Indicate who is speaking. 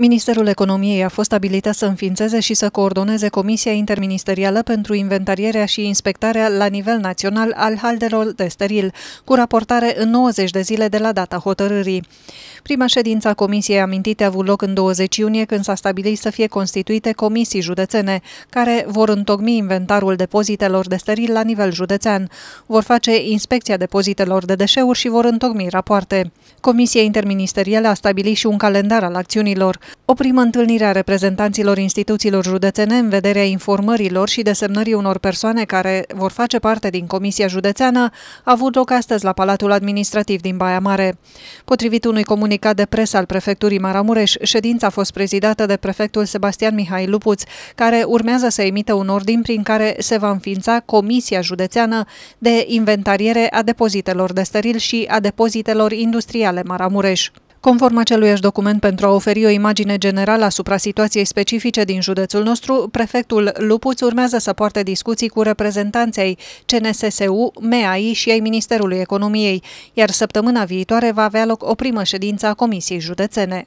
Speaker 1: Ministerul Economiei a fost abilitat să înființeze și să coordoneze Comisia Interministerială pentru inventarierea și inspectarea la nivel național al haldelor de steril, cu raportare în 90 de zile de la data hotărârii. Prima ședință a Comisiei amintite a avut loc în 20 iunie, când s-a stabilit să fie constituite comisii județene, care vor întocmi inventarul depozitelor de steril la nivel județean, vor face inspecția depozitelor de deșeuri și vor întocmi rapoarte. Comisia Interministerială a stabilit și un calendar al acțiunilor. O primă întâlnire a reprezentanților instituțiilor județene în vederea informărilor și desemnării unor persoane care vor face parte din Comisia Județeană a avut loc astăzi la Palatul Administrativ din Baia Mare. Potrivit unui comunicat de presă al Prefecturii Maramureș, ședința a fost prezidată de prefectul Sebastian Mihai Lupuț, care urmează să emită un ordin prin care se va înființa Comisia Județeană de Inventariere a Depozitelor de Steril și a Depozitelor Industriale Maramureș. Conform aceluiași document, pentru a oferi o imagine generală asupra situației specifice din județul nostru, prefectul Lupuț urmează să poarte discuții cu reprezentanței CNSSU, MEAI și ai Ministerului Economiei, iar săptămâna viitoare va avea loc o primă ședință a Comisiei Județene.